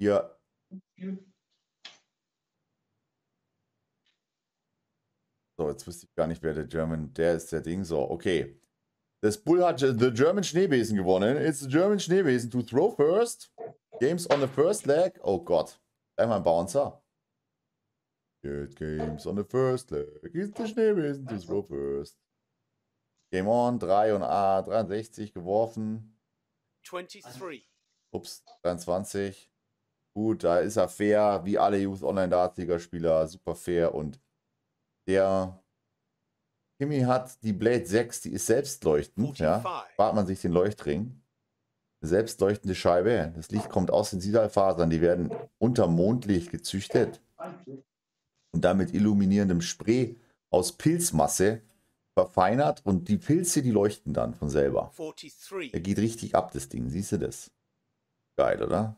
Ja. So, jetzt wüsste ich gar nicht, wer der German, der ist der Ding. So, okay. Das Bull hat the German Schneebesen gewonnen. It's the German Schneebesen to throw first. Games on the first leg. Oh Gott. Einmal ein Bouncer. Good games on the first leg. It's the Schneebesen to throw first. Game on. 3 und A. 63 geworfen. 23. Ups, 23. Gut, da ist er fair, wie alle Youth Online Dartsliga-Spieler, super fair. Und der Kimi hat die Blade 6, die ist selbstleuchtend. Ja. Spart man sich den Leuchtring. Selbstleuchtende Scheibe. Das Licht kommt aus den Sisalfasern, die werden unter Mondlicht gezüchtet und damit illuminierendem Spray aus Pilzmasse verfeinert und die Pilze, die leuchten dann von selber. Er geht richtig ab, das Ding. Siehst du das? Geil, oder?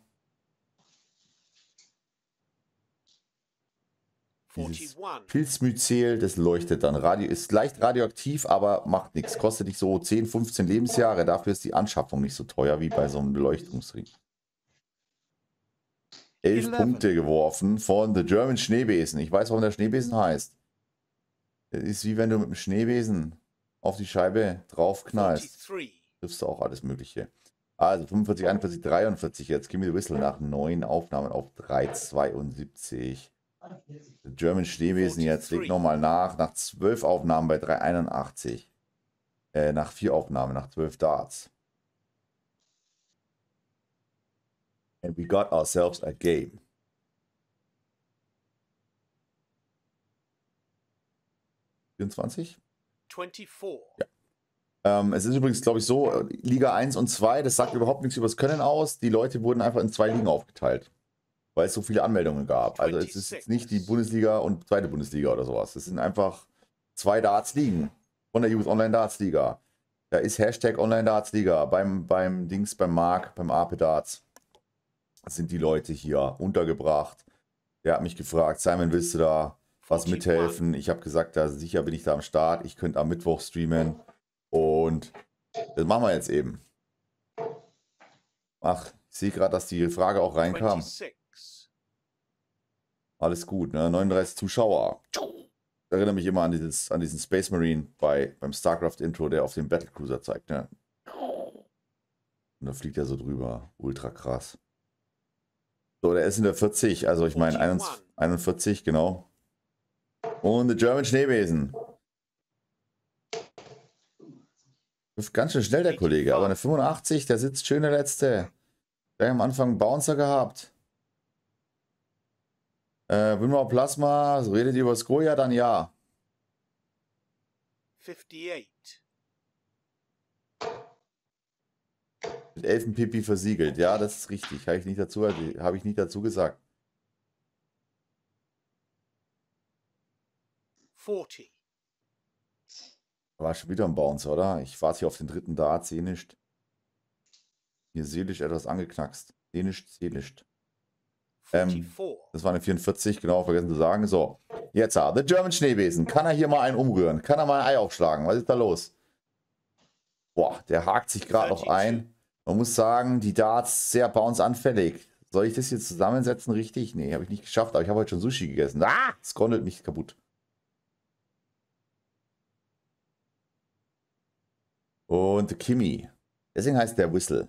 Dieses Pilzmyzel, das leuchtet dann. Radio ist leicht radioaktiv, aber macht nichts. Kostet nicht so 10, 15 Lebensjahre. Dafür ist die Anschaffung nicht so teuer wie bei so einem Beleuchtungsring. Elf 11. Punkte geworfen von The German Schneebesen. Ich weiß, warum der Schneebesen heißt. Das ist wie wenn du mit dem Schneebesen auf die Scheibe draufknallst. Triffst du auch alles Mögliche. Also 45, 41, 43 jetzt. Gimme die Whistle nach neun Aufnahmen auf 3,72. German Schneewesen, jetzt legt nochmal nach. Nach zwölf Aufnahmen bei 381. Äh, nach vier Aufnahmen, nach zwölf Darts. And we got ourselves a game. Vierundzwanzig. 24. Ja. Ähm, es ist übrigens, glaube ich, so, Liga 1 und 2, das sagt überhaupt nichts über das Können aus. Die Leute wurden einfach in zwei Ligen aufgeteilt weil es so viele Anmeldungen gab. Also es ist jetzt nicht die Bundesliga und zweite Bundesliga oder sowas. Es sind einfach zwei Darts-Ligen von der Youth Online Darts-Liga. Da ist Hashtag Online Darts Liga beim, beim Dings, beim Mark, beim AP Darts. Sind die Leute hier untergebracht? Der hat mich gefragt, Simon, willst du da was mithelfen? Ich habe gesagt, da sicher bin ich da am Start. Ich könnte am Mittwoch streamen. Und das machen wir jetzt eben. Ach, ich sehe gerade, dass die Frage auch reinkam. 26 alles gut. Ne? 39 Zuschauer. Ich erinnere mich immer an, dieses, an diesen Space Marine bei, beim StarCraft-Intro, der auf dem Battlecruiser zeigt. Ne? Und da fliegt er so drüber. Ultra krass. So, der ist in der 40, also ich meine 41, genau. Und der German Schneewesen. Ganz schön schnell der Kollege, aber eine 85, der sitzt schön der letzte. Der hat am Anfang einen Bouncer gehabt. Äh, Winmar Plasma, redet ihr über Skoja, dann ja. 58. Mit Elfenpipi versiegelt. Ja, das ist richtig. Habe ich, nicht dazu, hab ich nicht dazu gesagt. 40. War schon wieder ein Bounce, oder? Ich warte hier auf den dritten Dart. Seelischt. Hier seelisch etwas angeknackst. Seelischt, seelischt. Ähm, das war eine 44, genau, vergessen zu sagen. So, jetzt, ah, The German Schneebesen. Kann er hier mal einen umrühren? Kann er mal ein Ei aufschlagen? Was ist da los? Boah, der hakt sich gerade noch ein. Man muss sagen, die Darts sehr bounce-anfällig. Soll ich das hier zusammensetzen richtig? Nee, habe ich nicht geschafft, aber ich habe heute schon Sushi gegessen. Ah, es konntet mich kaputt. Und Kimi. Deswegen heißt der Whistle.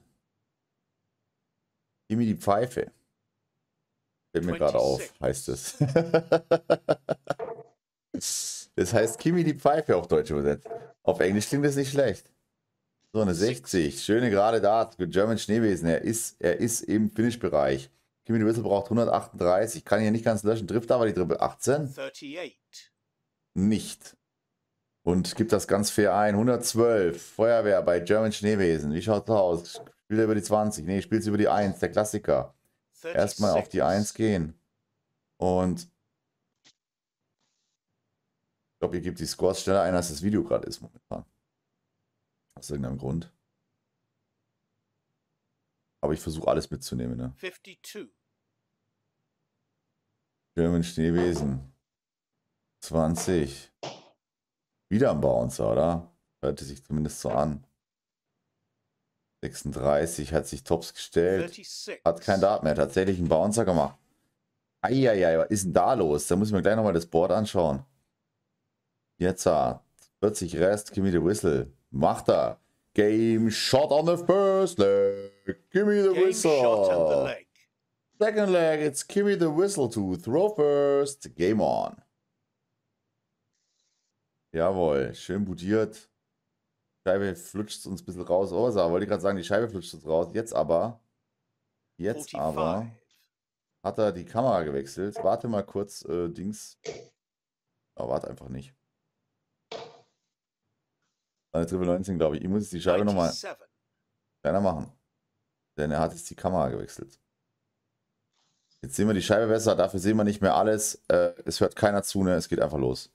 Kimi die Pfeife. Fällt mir gerade auf, heißt es. das heißt Kimi die Pfeife auf Deutsch übersetzt. Auf Englisch klingt das nicht schlecht. So eine 60, schöne gerade Dart, Good German Schneewesen. Er ist, er ist im Finish-Bereich. Kimi de Whistle braucht 138, kann hier nicht ganz löschen, trifft aber die Triple 18. 38. Nicht. Und gibt das ganz fair ein. 112, Feuerwehr bei German Schneewesen. Wie schaut es aus? Spielt er über die 20? Nee, spielt über die 1, der Klassiker erstmal auf die 1 gehen. Und ich glaube, ihr gebt die Scores schneller ein, als das Video gerade ist momentan. Aus irgendeinem Grund. Aber ich versuche alles mitzunehmen. Ne? 52. German Schneewesen. 20. Wieder ein Bouncer, oder? Hörte sich zumindest so an. 36 hat sich Tops gestellt. Hat kein Dart mehr. Tatsächlich einen Bouncer gemacht. Eieiei, was ist denn da los? Da muss ich mir gleich nochmal das Board anschauen. Jetzt 40 Rest, give me the whistle. Macht er. Game shot on the first leg. Give me the Game whistle. Shot on the leg. Second leg, it's give me the whistle to throw first. Game on. Jawohl, schön budiert. Scheibe flutscht uns ein bisschen raus. Oh, so, wollte ich gerade sagen, die Scheibe flutscht uns raus. Jetzt aber. Jetzt 45. aber. Hat er die Kamera gewechselt? Warte mal kurz, äh, Dings. Aber oh, warte einfach nicht. Eine Triple 19, glaube ich. Ich muss jetzt die Scheibe nochmal kleiner machen. Denn er hat jetzt die Kamera gewechselt. Jetzt sehen wir die Scheibe besser, dafür sehen wir nicht mehr alles. Äh, es hört keiner zu, ne? Es geht einfach los.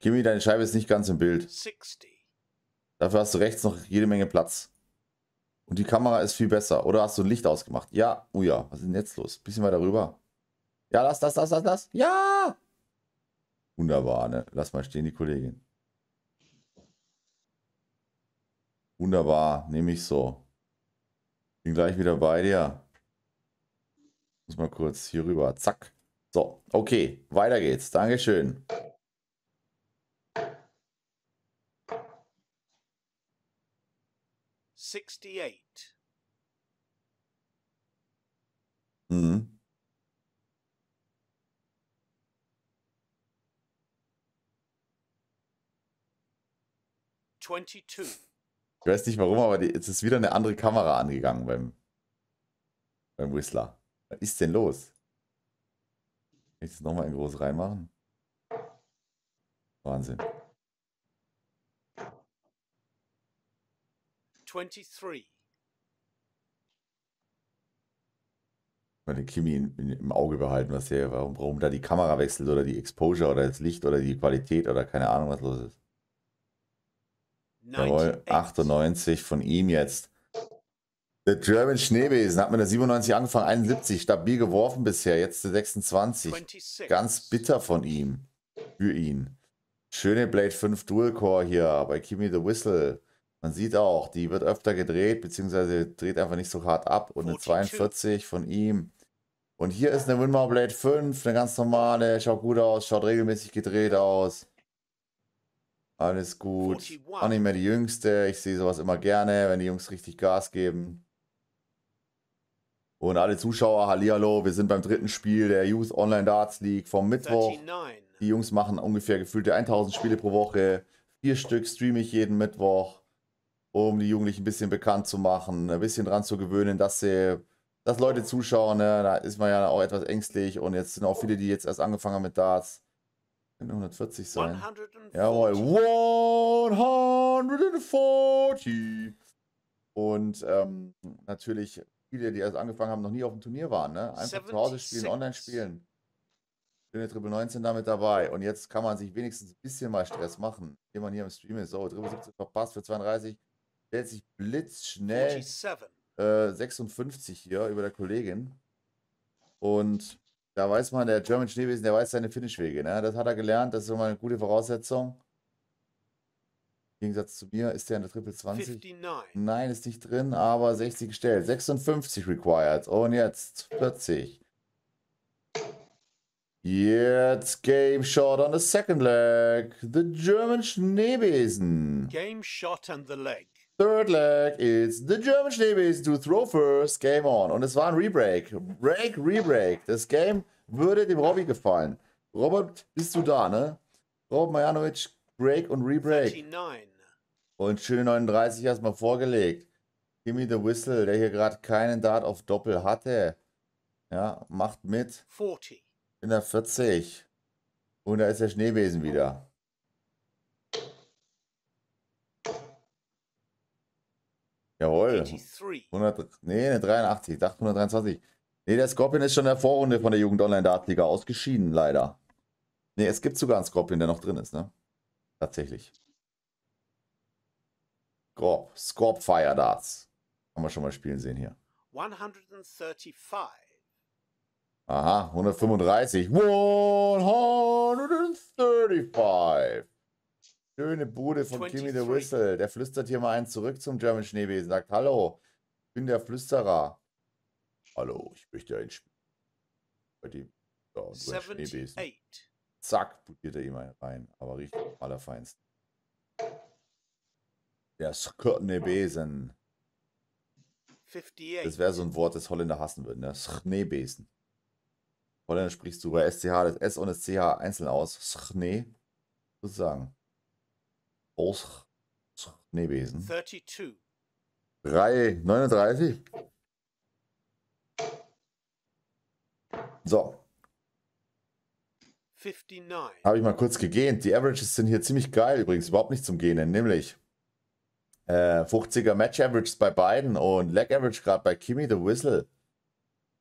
Kimi, deine Scheibe ist nicht ganz im Bild. 60. Dafür hast du rechts noch jede Menge Platz. Und die Kamera ist viel besser. Oder hast du ein Licht ausgemacht? Ja, oh ja, was ist denn jetzt los? Bisschen weiter rüber. Ja, lass, lass, lass, lass, lass. Ja! Wunderbar, ne? Lass mal stehen, die Kollegin. Wunderbar, nehme ich so. Bin gleich wieder bei dir. Muss mal kurz hier rüber. Zack. So, okay, weiter geht's. Dankeschön. 68. Mhm. twenty Ich weiß nicht warum, aber die, jetzt ist wieder eine andere Kamera angegangen beim, beim Whistler. Was ist denn los? Kann ich das nochmal in groß reinmachen? Wahnsinn. 23. Mal den Kimi in, in, im Auge behalten, was hier, warum, warum da die Kamera wechselt oder die Exposure oder das Licht oder die Qualität oder keine Ahnung, was los ist. 98. 98 von ihm jetzt. Der German Schneebesen hat mit der 97 angefangen, 71 stabil geworfen bisher, jetzt der 26. 26. Ganz bitter von ihm. Für ihn. Schöne Blade 5 Dual Core hier bei Kimi the Whistle. Man sieht auch, die wird öfter gedreht, beziehungsweise dreht einfach nicht so hart ab. Und eine 42 von ihm. Und hier ist eine Winmar Blade 5, eine ganz normale, schaut gut aus, schaut regelmäßig gedreht aus. Alles gut. Auch nicht mehr die jüngste. Ich sehe sowas immer gerne, wenn die Jungs richtig Gas geben. Und alle Zuschauer, hallihallo, wir sind beim dritten Spiel der Youth Online Darts League vom Mittwoch. Die Jungs machen ungefähr gefühlte 1000 Spiele pro Woche. Vier Stück streame ich jeden Mittwoch um die Jugendlichen ein bisschen bekannt zu machen, ein bisschen dran zu gewöhnen, dass sie, dass Leute zuschauen. Ne? Da ist man ja auch etwas ängstlich und jetzt sind auch viele, die jetzt erst angefangen haben mit Darts. Können 140 sein. 140. Jawohl. 140. Und ähm, natürlich viele, die erst angefangen haben, noch nie auf dem Turnier waren. Ne? Einfach 76. zu Hause spielen, online spielen. Bin der Triple 19 damit dabei. Und jetzt kann man sich wenigstens ein bisschen mal Stress machen. Jemand hier im Stream ist, so, Triple 17 verpasst für 32 stellt sich blitzschnell äh, 56 hier über der Kollegin. Und da weiß man, der German Schneewesen, der weiß seine Finishwege. Ne? Das hat er gelernt, das ist immer eine gute Voraussetzung. Im Gegensatz zu mir ist der in der Triple 20. 59. Nein, ist nicht drin, aber 60 gestellt. 56 required. Und jetzt 40. Jetzt Game Shot on the second leg. The German Schneebesen. Game Shot and the leg. Third leg, it's the German Schneebesen to throw first, game on. Und es war ein Rebreak. Break, Rebreak. Das Game würde dem Robby gefallen. Robert, bist du da, ne? Robert Majanovic, Break und Rebreak. Und schöne 39 erstmal vorgelegt. Gimme the Whistle, der hier gerade keinen Dart auf Doppel hatte. Ja, macht mit. 40. In der 40. Und da ist der Schneebesen wieder. Jawohl. 100, nee, 83, dachte 123. Nee, der Scorpion ist schon in der Vorrunde von der Jugend-Online-Dartliga ausgeschieden, leider. Nee, es gibt sogar einen Scorpion, der noch drin ist, ne? Tatsächlich. Scorp, Scorp Fire Darts. Haben wir schon mal spielen sehen hier. 135. Aha, 135. 135. Schöne Bude von 23. Kimmy the Whistle. Der flüstert hier mal einen zurück zum German Schneebesen. Sagt, hallo, ich bin der Flüsterer. Hallo, ich möchte ein Spiel. Bei dem ja, Schneebesen. Zack, putiert er ihm einen rein. Aber richtig allerfeinsten. Der Schneebesen. Das wäre so ein Wort, das Holländer hassen würden. Ne? Schneebesen. Holländer sprichst du bei SCH das S und das CH einzeln aus. Schnee. Sozusagen. Aus Schneebesen. 32. 3, 39. So. 59. Habe ich mal kurz gegähnt. Die Averages sind hier ziemlich geil übrigens, überhaupt nicht zum Gähnen, nämlich äh, 50er Match Average bei beiden und Leg Average gerade bei Kimi the Whistle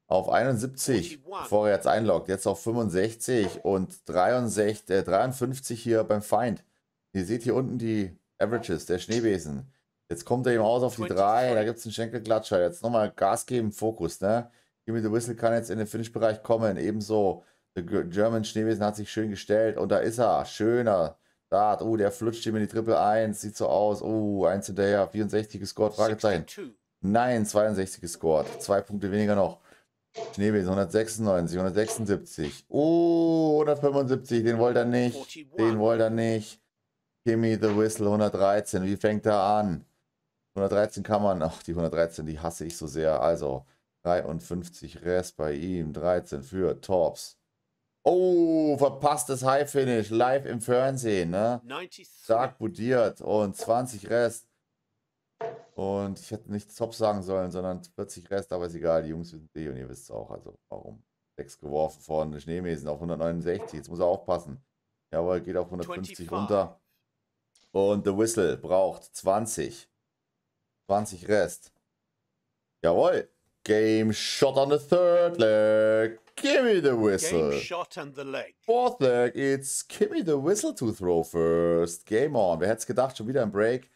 auf 71, 41. bevor er jetzt einloggt, jetzt auf 65 und 63, äh, 53 hier beim Feind. Ihr seht hier unten die Averages, der Schneebesen. Jetzt kommt er eben aus auf die 3, da gibt es einen Schenkelklatscher. Jetzt nochmal Gas geben, Fokus, ne? Gimme the Whistle kann jetzt in den Finish-Bereich kommen. Ebenso, der German Schneewesen hat sich schön gestellt und da ist er, schöner. Dart, oh, der flutscht ihm in die Triple 1, sieht so aus, oh, uh, 1 hinterher, 64 gescored, Fragezeichen. Nein, 62 gescored, zwei Punkte weniger noch. Schneewesen 196, 176, oh, 175, den wollte er nicht, den wollte er nicht. Kimmy the Whistle 113. Wie fängt er an? 113 kann man. Ach, die 113, die hasse ich so sehr. Also 53 Rest bei ihm. 13 für Torps. Oh, verpasstes High Finish. Live im Fernsehen, ne? Stark budiert. Und 20 Rest. Und ich hätte nicht Top sagen sollen, sondern 40 Rest, aber ist egal. Die Jungs wissen eh und ihr wisst es auch. Also warum? 6 geworfen von Schneemesen auf 169. Jetzt muss er aufpassen. Jawohl, geht auf 150 25. runter. Und The Whistle braucht 20. 20 Rest. Jawohl. Game shot on the third leg. Give me the whistle. Game shot on the leg. Fourth leg, it's give me the whistle to throw first. Game on. Wer hätte es gedacht, schon wieder ein Break.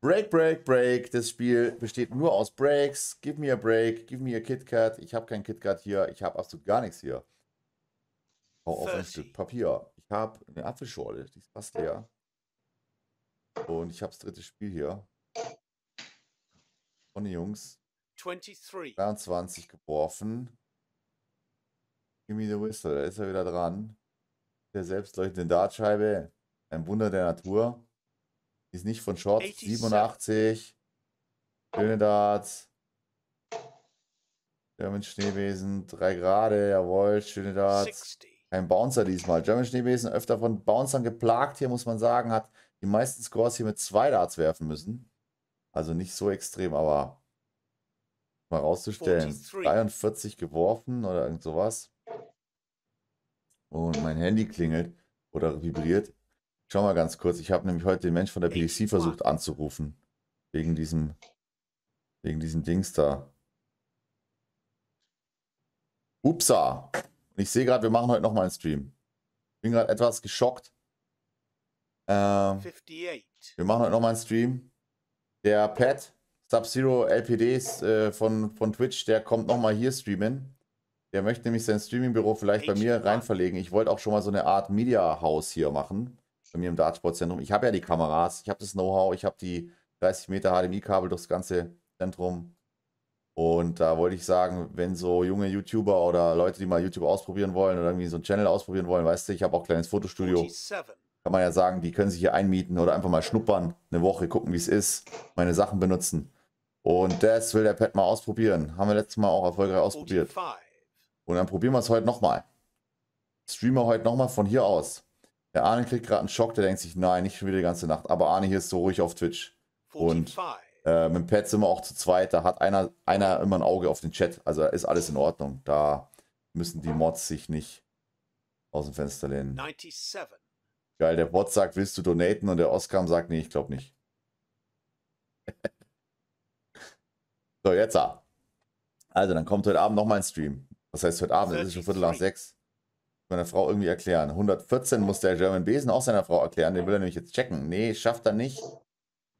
Break, Break, Break. Das Spiel besteht nur aus Breaks. Give me a break. Give me a KitKat. Ich habe kein KitKat hier. Ich habe absolut gar nichts hier. Hau auf ein Stück Papier. Ich habe eine Apfelschorle. Die ist fast leer. Und ich habe das dritte Spiel hier. Von den Jungs. 23. 23 geworfen. Gimme the Whistle, da ist er wieder dran. Der selbstleuchtenden Dartscheibe. Ein Wunder der Natur. ist nicht von Shorts. 87. Schöne Darts. German Schneebesen, 3 Grade, jawohl, schöne Darts. Ein Bouncer diesmal. German Schneebesen öfter von Bouncern geplagt, hier muss man sagen, hat die meisten Scores hier mit zwei Darts werfen müssen. Also nicht so extrem, aber mal rauszustellen. 43, 43 geworfen oder irgend sowas. Und mein Handy klingelt oder vibriert. Schau mal ganz kurz. Ich habe nämlich heute den Mensch von der PDC versucht anzurufen. Wegen diesem, wegen diesem Dings da. Upsa. ich sehe gerade, wir machen heute nochmal einen Stream. Bin gerade etwas geschockt. Äh, wir machen heute nochmal einen Stream. Der Pat, Sub-Zero LPDs äh, von, von Twitch, der kommt nochmal hier streamen. Der möchte nämlich sein Streamingbüro vielleicht bei mir rein verlegen. Ich wollte auch schon mal so eine Art Media House hier machen. Bei mir im Dartsportzentrum. Ich habe ja die Kameras, ich habe das Know-how, ich habe die 30 Meter HDMI-Kabel durchs ganze Zentrum. Und da wollte ich sagen, wenn so junge YouTuber oder Leute, die mal YouTube ausprobieren wollen oder irgendwie so einen Channel ausprobieren wollen, weißt du, ich habe auch ein kleines Fotostudio. 47 kann man ja sagen, die können sich hier einmieten oder einfach mal schnuppern, eine Woche gucken, wie es ist, meine Sachen benutzen. Und das will der Pet mal ausprobieren. Haben wir letztes Mal auch erfolgreich ausprobiert. Und dann probieren wir es heute nochmal. Streamer heute nochmal von hier aus. Der Arne kriegt gerade einen Schock, der denkt sich, nein, nicht schon wieder die ganze Nacht. Aber Arne hier ist so ruhig auf Twitch. Und äh, mit dem Pet sind wir auch zu zweit. Da hat einer, einer immer ein Auge auf den Chat. Also ist alles in Ordnung. Da müssen die Mods sich nicht aus dem Fenster lehnen. 97. Geil, der Bot sagt, willst du donaten? Und der Oskar sagt, nee, ich glaube nicht. so, jetzt ah. Also, dann kommt heute Abend nochmal ein Stream. Was heißt heute Abend? Es ist schon Viertel nach sechs. Meine Frau irgendwie erklären. 114 muss der German Besen auch seiner Frau erklären. Den will er nämlich jetzt checken. Nee, schafft er nicht.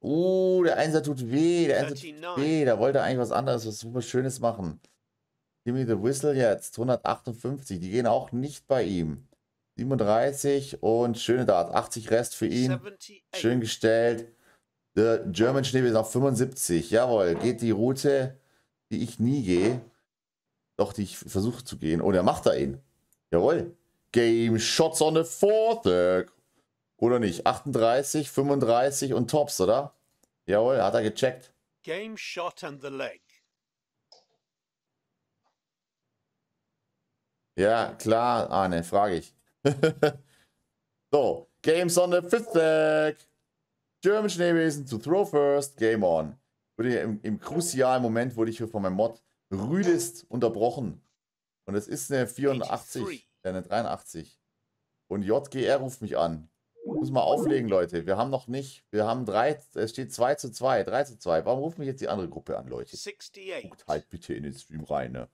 Uh, der Einser tut weh. Der Einser tut weh. Da wollte er eigentlich was anderes, was super Schönes machen. Jimmy the Whistle jetzt. 158. Die gehen auch nicht bei ihm. 37 und schöne Dart. 80 Rest für ihn. Schön gestellt. Der German Schnee Schneebesen auf 75. Jawohl, geht die Route, die ich nie gehe. Doch, die ich versuche zu gehen. Oh, der macht da ihn. Jawohl. Game Shots on the fourth. Oder nicht? 38, 35 und Tops, oder? Jawohl, hat er gecheckt. Game Shot and the Leg. Ja, klar, Arne, frage ich. so, games on the fifth deck. German Schneewesen to throw first, game on. Wurde im, im krucialen Moment wurde ich hier von meinem Mod Rüdest unterbrochen. Und es ist eine 84, äh, eine 83. Und JGR ruft mich an. Muss mal auflegen, Leute. Wir haben noch nicht, wir haben drei, es steht 2 zu 2, 3 zu 2. Warum ruft mich jetzt die andere Gruppe an, Leute? 68. Guckt halt bitte in den Stream rein, ne?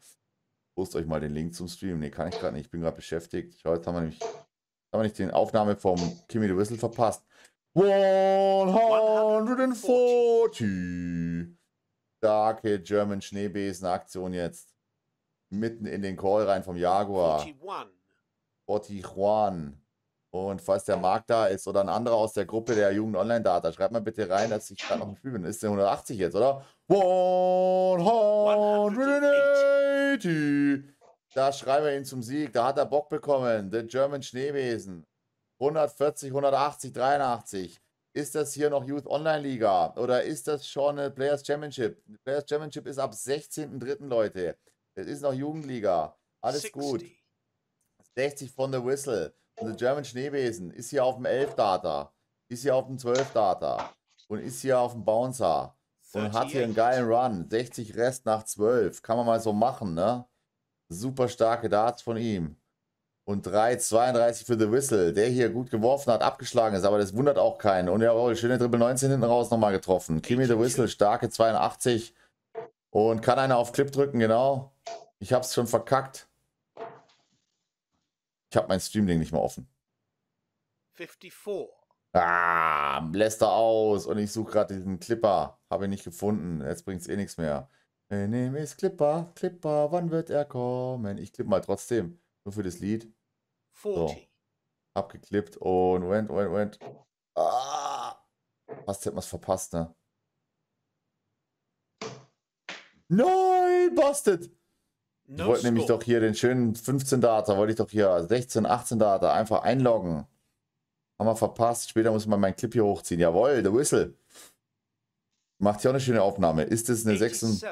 poste euch mal den Link zum Stream. Ne, kann ich gerade nicht. Ich bin gerade beschäftigt. Heute haben wir nämlich haben wir nicht den Aufnahme vom Kimmy the Whistle verpasst. 140! Starke German Schneebesen-Aktion jetzt. Mitten in den Call rein vom Jaguar. 41. 41. Und falls der Marc da ist oder ein anderer aus der Gruppe der Jugend Online Data, schreibt mal bitte rein, dass ich gerade noch ein Spiel bin. Ist der 180 jetzt, oder? 180! Tütü. Da schreiben wir ihn zum Sieg. Da hat er Bock bekommen. The German Schneewesen. 140, 180, 83. Ist das hier noch Youth Online Liga oder ist das schon eine Players Championship? Die Players Championship ist ab 16.03. Leute. Es ist noch Jugendliga. Alles 60. gut. 60 von The Whistle. Und The German Schneewesen ist hier auf dem 11 Data, ist hier auf dem 12 Data und ist hier auf dem Bouncer und hat hier einen geilen Run. 60 Rest nach 12. Kann man mal so machen, ne? Super starke Darts von ihm. Und 3,32 für The Whistle, der hier gut geworfen hat, abgeschlagen ist, aber das wundert auch keinen. Und jawohl, schöne Triple 19 hinten raus nochmal getroffen. Kimi The Whistle, starke 82. Und kann einer auf Clip drücken, genau. Ich hab's schon verkackt. Ich hab mein Streamlink nicht mehr offen. 54. Ah, lässt er aus. Und ich suche gerade diesen Clipper. Habe ihn nicht gefunden. Jetzt bringt es eh nichts mehr. Mein Name ist Clipper. Clipper, wann wird er kommen? Ich klippe mal trotzdem. Nur für das Lied. 40. So. Hab geklippt und went, went, went. Ah, fast hätten wir es verpasst, ne? Nein, busted! No ich wollte nämlich doch hier den schönen 15 Data, wollte ich doch hier 16, also 18 Data einfach einloggen. Haben wir verpasst. Später muss man meinen Clip hier hochziehen. Jawohl, The Whistle. Macht hier auch eine schöne Aufnahme. Ist das eine 86?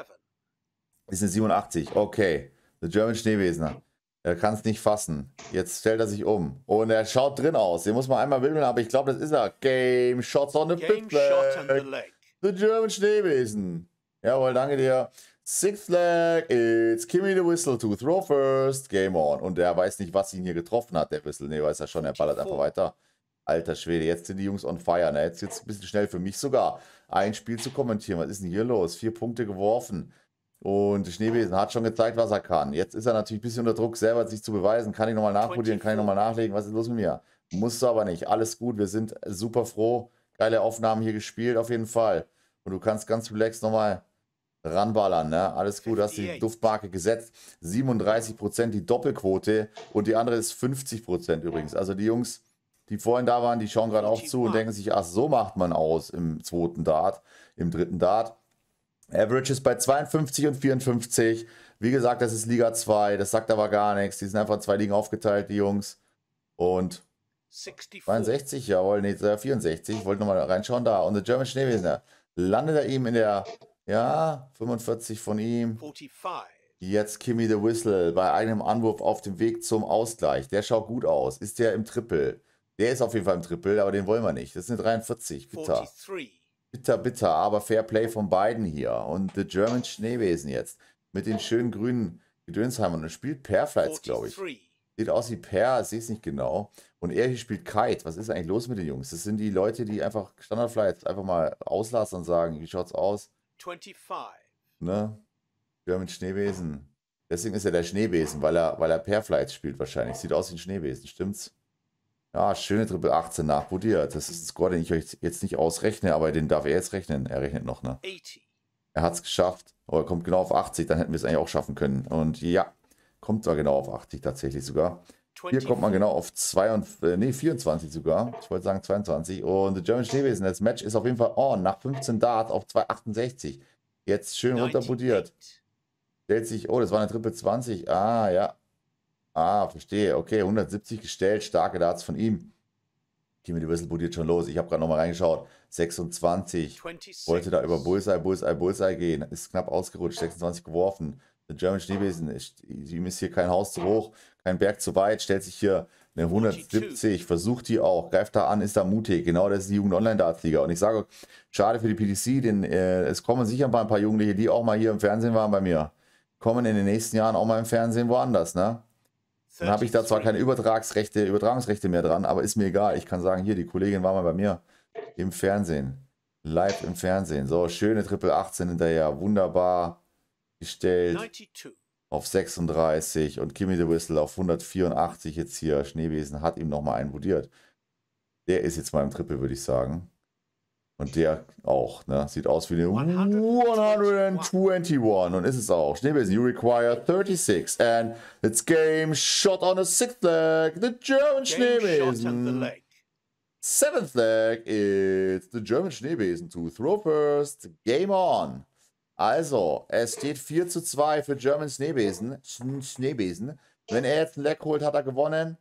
Ist eine 87. Okay. The German Schneewesener. Er kann es nicht fassen. Jetzt stellt er sich um. Und er schaut drin aus. Den muss man einmal wimmeln, aber ich glaube, das ist er. Game Shots on the Game Big Shot the, leg. the German Schneewesen. Jawohl, danke dir. Sixth Leg, it's Kimmy the Whistle to throw first. Game on. Und er weiß nicht, was ihn hier getroffen hat, der Whistle. Nee, weiß er schon. Er ballert einfach weiter. Alter Schwede, jetzt sind die Jungs on fire. Ne? Jetzt jetzt ein bisschen schnell für mich sogar, ein Spiel zu kommentieren. Was ist denn hier los? Vier Punkte geworfen. Und Schneewesen hat schon gezeigt, was er kann. Jetzt ist er natürlich ein bisschen unter Druck, selber sich zu beweisen. Kann ich nochmal nachprobieren? Kann ich nochmal nachlegen? Was ist los mit mir? Musst du aber nicht. Alles gut. Wir sind super froh. Geile Aufnahmen hier gespielt, auf jeden Fall. Und du kannst ganz relaxed nochmal ranballern. Ne? Alles gut, hast die Duftmarke gesetzt. 37% die Doppelquote und die andere ist 50% übrigens. Also die Jungs die vorhin da waren, die schauen gerade auch zu und denken sich, ach, so macht man aus im zweiten Dart, im dritten Dart. Average ist bei 52 und 54. Wie gesagt, das ist Liga 2, das sagt aber gar nichts. Die sind einfach zwei Ligen aufgeteilt, die Jungs. Und 64. 62, jawohl, nee, 64. Äh, ich wollte nochmal reinschauen da. Und der German Schneewiesner landet er ihm in der, ja, 45 von ihm. 45. Jetzt Kimmy the Whistle bei einem Anwurf auf dem Weg zum Ausgleich. Der schaut gut aus. Ist der im Triple? Der ist auf jeden Fall im Triple, aber den wollen wir nicht. Das sind 43, bitter. 43. Bitter, bitter, aber Fair Play von beiden hier. Und The German Schneewesen jetzt. Mit den schönen grünen Gedönsheimern. Und spielt Perflights, glaube ich. Sieht aus wie Per, ich sehe es nicht genau. Und er hier spielt Kite. Was ist eigentlich los mit den Jungs? Das sind die Leute, die einfach Standardflights einfach mal auslassen und sagen, wie schaut's aus? 25. Ne? German Schneewesen. Deswegen ist er der Schneewesen, weil er, weil er Perflights spielt wahrscheinlich. Sieht aus wie ein Schneewesen, stimmt's? Ja, schöne Triple 18 nachbudiert. Das ist ein Score, den ich euch jetzt nicht ausrechne, aber den darf er jetzt rechnen. Er rechnet noch, ne? 80. Er hat es geschafft. Oh, er kommt genau auf 80, dann hätten wir es eigentlich auch schaffen können. Und ja, kommt zwar genau auf 80 tatsächlich sogar. Hier kommt man genau auf 22, äh, nee, 24 sogar. Ich wollte sagen 22. Und der German Schneebesen, das Match ist auf jeden Fall on. Nach 15 Dart auf 268. Jetzt schön runterbudiert. Stellt sich, oh, das war eine Triple 20. Ah, ja. Ah, verstehe. Okay, 170 gestellt, starke Darts von ihm. Timmy die Whistle jetzt schon los. Ich habe gerade nochmal reingeschaut. 26. 26. Wollte da über Bullseye, Bullseye, Bullseye gehen. Ist knapp ausgerutscht. 26 geworfen. The German Schneebesen. Ihm ist hier kein Haus zu hoch, kein Berg zu weit. Stellt sich hier eine 170. Versucht die auch. Greift da an, ist da mutig. Genau das ist die Jugend-Online-Darts-Liga. Und ich sage, schade für die PDC, denn äh, es kommen sicher mal ein paar Jugendliche, die auch mal hier im Fernsehen waren bei mir. Kommen in den nächsten Jahren auch mal im Fernsehen woanders, ne? Dann habe ich da zwar keine Übertragsrechte, Übertragungsrechte mehr dran, aber ist mir egal. Ich kann sagen, hier, die Kollegin war mal bei mir im Fernsehen. Live im Fernsehen. So, schöne Triple 18 hinterher. Wunderbar gestellt. 92. Auf 36 und Kimmy the Whistle auf 184 jetzt hier. Schneewesen hat ihm nochmal einen Der ist jetzt mal im Triple, würde ich sagen. Und der auch, ne? Sieht aus wie eine 121 und ist es auch. Schneebesen, you require 36 and it's game shot on the sixth leg, the German game Schneebesen. The Seventh leg is the German Schneebesen to throw first, game on. Also, es steht 4 zu 2 für German Schneebesen. Schneebesen. Wenn er jetzt ein Leck holt, hat er gewonnen.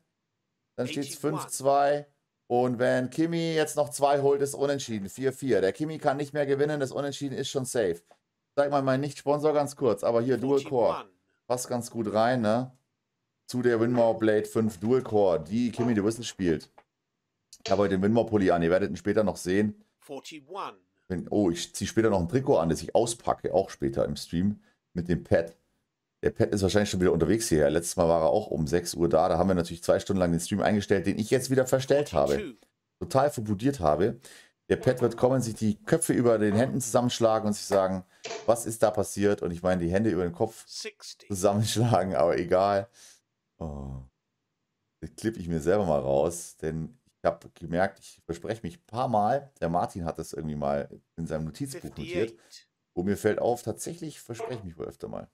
Dann steht es 5 zu 2. Und wenn Kimi jetzt noch zwei holt, ist unentschieden. 4-4. Der Kimi kann nicht mehr gewinnen, das Unentschieden ist schon safe. Sag mal, mein Nicht-Sponsor ganz kurz, aber hier Dual Core. Passt ganz gut rein, ne? Zu der Winmore Blade 5 Dual Core, die Kimi de Whistle spielt. Ich habe heute den Winmore Pulli an, ihr werdet ihn später noch sehen. 41. Oh, ich ziehe später noch ein Trikot an, das ich auspacke, auch später im Stream mit dem Pad. Der Pat ist wahrscheinlich schon wieder unterwegs hierher. Letztes Mal war er auch um 6 Uhr da. Da haben wir natürlich zwei Stunden lang den Stream eingestellt, den ich jetzt wieder verstellt habe. Total verbudiert habe. Der Pat wird kommen, sich die Köpfe über den Händen zusammenschlagen und sich sagen, was ist da passiert? Und ich meine, die Hände über den Kopf zusammenschlagen, aber egal. Oh. Das klippe ich mir selber mal raus, denn ich habe gemerkt, ich verspreche mich ein paar Mal. Der Martin hat das irgendwie mal in seinem Notizbuch notiert. wo mir fällt auf, tatsächlich verspreche ich mich wohl öfter mal.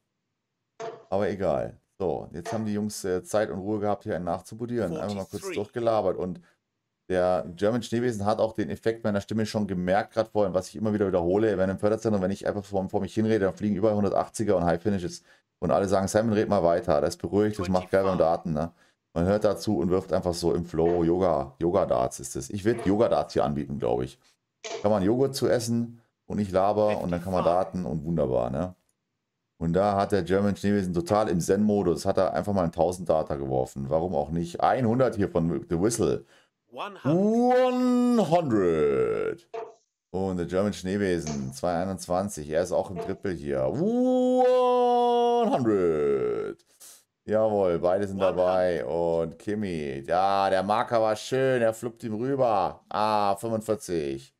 Aber egal. So, jetzt haben die Jungs äh, Zeit und Ruhe gehabt, hier einen nachzubudieren. Einfach mal kurz durchgelabert. Und der German Schneewesen hat auch den Effekt meiner Stimme schon gemerkt, gerade vorhin, was ich immer wieder wiederhole. Wenn im Förderzentrum, wenn ich einfach vor, vor mich hinrede, dann fliegen über 180er und High Finishes. Und alle sagen, Simon, red mal weiter. Das beruhigt, das macht geil beim Daten. Ne? Man hört dazu und wirft einfach so im Flow Yoga, Yoga Darts ist es. Ich würde Yoga Darts hier anbieten, glaube ich. Kann man Joghurt zu essen und ich laber und dann kann man daten und wunderbar, ne? Und da hat der German Schneewesen total im Zen-Modus, hat er einfach mal 1000 Data geworfen. Warum auch nicht? 100 hier von The Whistle. 100. Und der German Schneewesen, 221. Er ist auch im Triple hier. 100. Jawohl, beide sind dabei. Und Kimi, ja, der Marker war schön. Er fluppt ihm rüber. Ah, 45.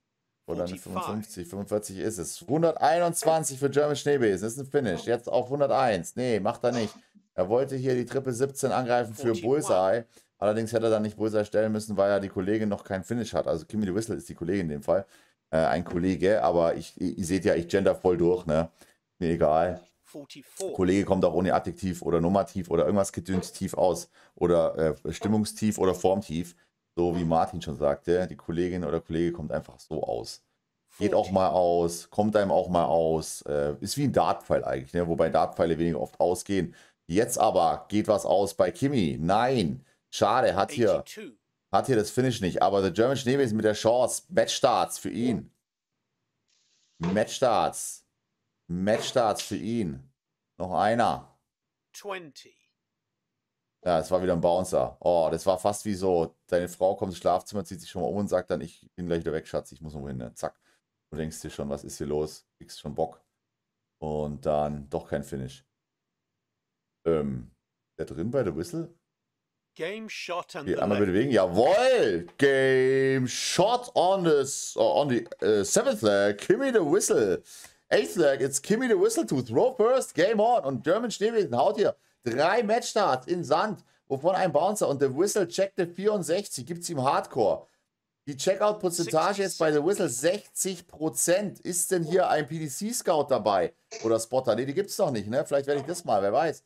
Oder eine 55. 45 ist es. 121 für German Schneebesen. Das ist ein Finish. Jetzt auch 101. Nee, macht er nicht. Er wollte hier die Triple 17 angreifen für Bullseye. Allerdings hätte er dann nicht Bullseye stellen müssen, weil ja die Kollegin noch keinen Finish hat. Also Kimmy the Whistle ist die Kollegin in dem Fall. Äh, ein Kollege, aber ich, ihr seht ja, ich gender voll durch, ne? Mir egal. 44. Kollege kommt auch ohne Adjektiv oder Nummertief oder irgendwas gedünstief aus. Oder äh, Stimmungstief oder Formtief. So wie Martin schon sagte, die Kollegin oder Kollege kommt einfach so aus. Geht auch mal aus, kommt einem auch mal aus. Äh, ist wie ein Dartpfeil eigentlich, ne? wobei Dartpfeile weniger oft ausgehen. Jetzt aber geht was aus bei Kimi. Nein, schade, hat hier, hat hier das Finish nicht. Aber der German Schneebel ist mit der Chance. Matchstarts für ihn. Matchstarts. Matchstarts für ihn. Noch einer. 20. Ja, es war wieder ein Bouncer. Oh, das war fast wie so: Deine Frau kommt ins Schlafzimmer, zieht sich schon mal um und sagt dann, ich bin gleich wieder weg, Schatz, ich muss noch hin. Ne? Zack. Du denkst dir schon, was ist hier los? Kriegst schon Bock. Und dann doch kein Finish. Ähm, der drin bei The Whistle? Game Shot on okay, the einmal bitte wegen. Jawohl! Game Shot on the, oh, on the uh, seventh leg. Kimmy the Whistle. Eighth leg, it's Kimmy the Whistle to throw first. Game on. Und German Schneebesen haut hier Drei Matchstarts in Sand, wovon ein Bouncer und The Whistle checkte 64, gibt es ihm Hardcore. Die Checkout-Prozentage ist bei The Whistle 60%. Ist denn hier ein PDC-Scout dabei? Oder Spotter? Ne, die gibt es doch nicht, ne? Vielleicht werde ich das mal, wer weiß.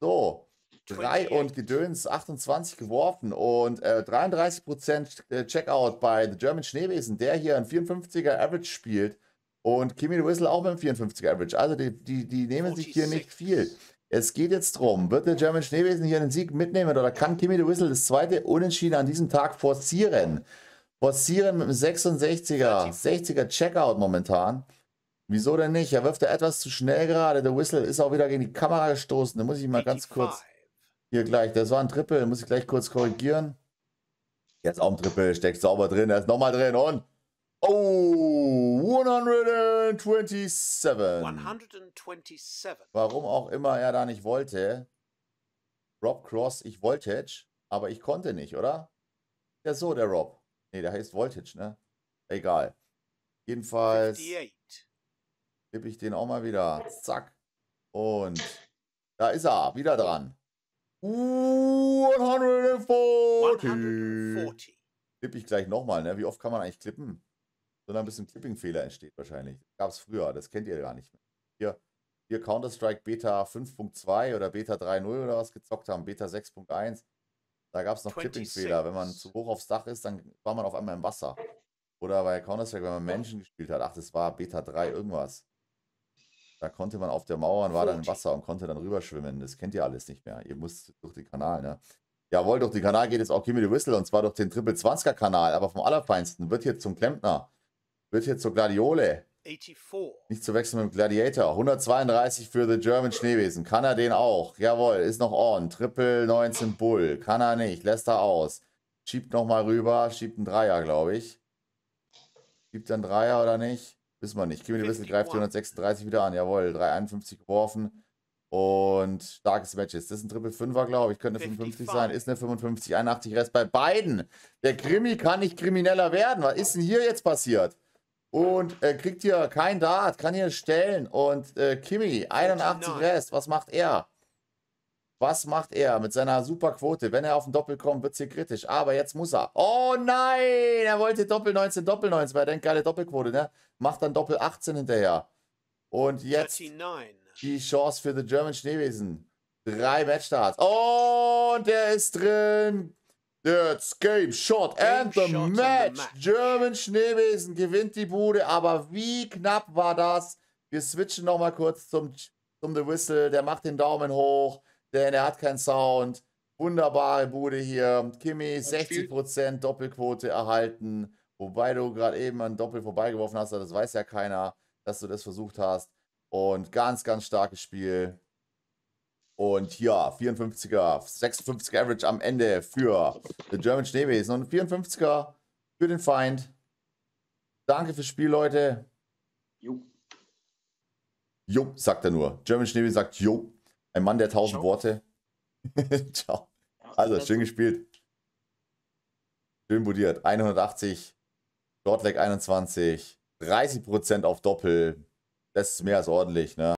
So, 3 und Gedöns, 28 geworfen und äh, 33% äh, Checkout bei The German Schneewesen, der hier ein 54er Average spielt und Kimi Whistle auch mit einem 54er Average. Also die, die, die nehmen sich hier nicht viel. Es geht jetzt darum, wird der German Schneewesen hier einen Sieg mitnehmen oder kann Kimi the Whistle das zweite Unentschieden an diesem Tag forcieren? Forcieren mit dem 66er, 60er Checkout momentan. Wieso denn nicht? Er wirft ja etwas zu schnell gerade. Der Whistle ist auch wieder gegen die Kamera gestoßen. Da muss ich mal ganz kurz hier gleich. Das war ein Triple, muss ich gleich kurz korrigieren. Jetzt auch ein Triple, steckt sauber drin. Er ist nochmal drin und Oh, 127. 127. Warum auch immer er da nicht wollte. Rob Cross, ich Voltage, aber ich konnte nicht, oder? Ja, so, der Rob. Ne, der heißt Voltage, ne? Egal. Jedenfalls 58. ich den auch mal wieder. Zack. Und da ist er, wieder dran. 140. 140. Klippe ich gleich nochmal, ne? Wie oft kann man eigentlich klippen? sondern ein bisschen Clipping-Fehler entsteht wahrscheinlich. Gab es früher, das kennt ihr gar nicht mehr. Hier, wir Counter-Strike Beta 5.2 oder Beta 3.0 oder was gezockt haben, Beta 6.1, da gab es noch Clipping-Fehler. Wenn man zu hoch aufs Dach ist, dann war man auf einmal im Wasser. Oder bei Counter-Strike, wenn man Menschen gespielt hat, ach, das war Beta 3 irgendwas. Da konnte man auf der Mauer und war dann im Wasser und konnte dann rüberschwimmen. Das kennt ihr alles nicht mehr. Ihr müsst durch den Kanal, ne? Jawohl, durch den Kanal geht jetzt auch Gimme the Whistle und zwar durch den Triple 20er Kanal, aber vom Allerfeinsten wird hier zum Klempner. Wird hier zur Gladiole. 84. Nicht zu wechseln mit dem Gladiator. 132 für The German Schneewesen. Kann er den auch? Jawohl, ist noch on. Triple 19 Bull. Kann er nicht. Lässt er aus. Schiebt nochmal rüber. Schiebt einen Dreier, glaube ich. Schiebt dann einen Dreier oder nicht? Wissen wir nicht. Kimi Kimmy Wissel greift die 136 wieder an. Jawohl, 351 geworfen. Und starkes Match ist. Das ist ein Triple 5er, glaube ich. Könnte 55 sein. Ist eine 55, 81 Rest bei beiden. Der Krimi kann nicht krimineller werden. Was ist denn hier jetzt passiert? Und äh, kriegt hier kein Dart, kann hier stellen. Und äh, Kimi, 81 Rest, was macht er? Was macht er mit seiner Superquote? Wenn er auf den Doppel kommt, wird es hier kritisch. Aber jetzt muss er. Oh nein! Er wollte Doppel 19, Doppel 19, weil er denkt, geile Doppelquote, ne? Macht dann Doppel 18 hinterher. Und jetzt 39. die Chance für The German Schneewesen. Drei Matchstarts. Und der ist drin. Jetzt Game Shot and the, shot match. the Match. German Schneewesen gewinnt die Bude, aber wie knapp war das? Wir switchen nochmal kurz zum, zum The Whistle. Der macht den Daumen hoch, denn er hat keinen Sound. Wunderbare Bude hier. Kimi 60% Doppelquote erhalten. Wobei du gerade eben an Doppel vorbeigeworfen hast, das weiß ja keiner, dass du das versucht hast. Und ganz, ganz starkes Spiel. Und ja, 54er, 56er Average am Ende für The German Schneebesen und 54er für den Feind. Danke fürs Spiel, Leute. Jo. Jo, sagt er nur. German Schneebesen sagt Jo. Ein Mann der tausend Ciao. Worte. Ciao. Also, schön gespielt. Schön budiert. 180, Shortleg 21, 30% auf Doppel. Das ist mehr als ordentlich, ne?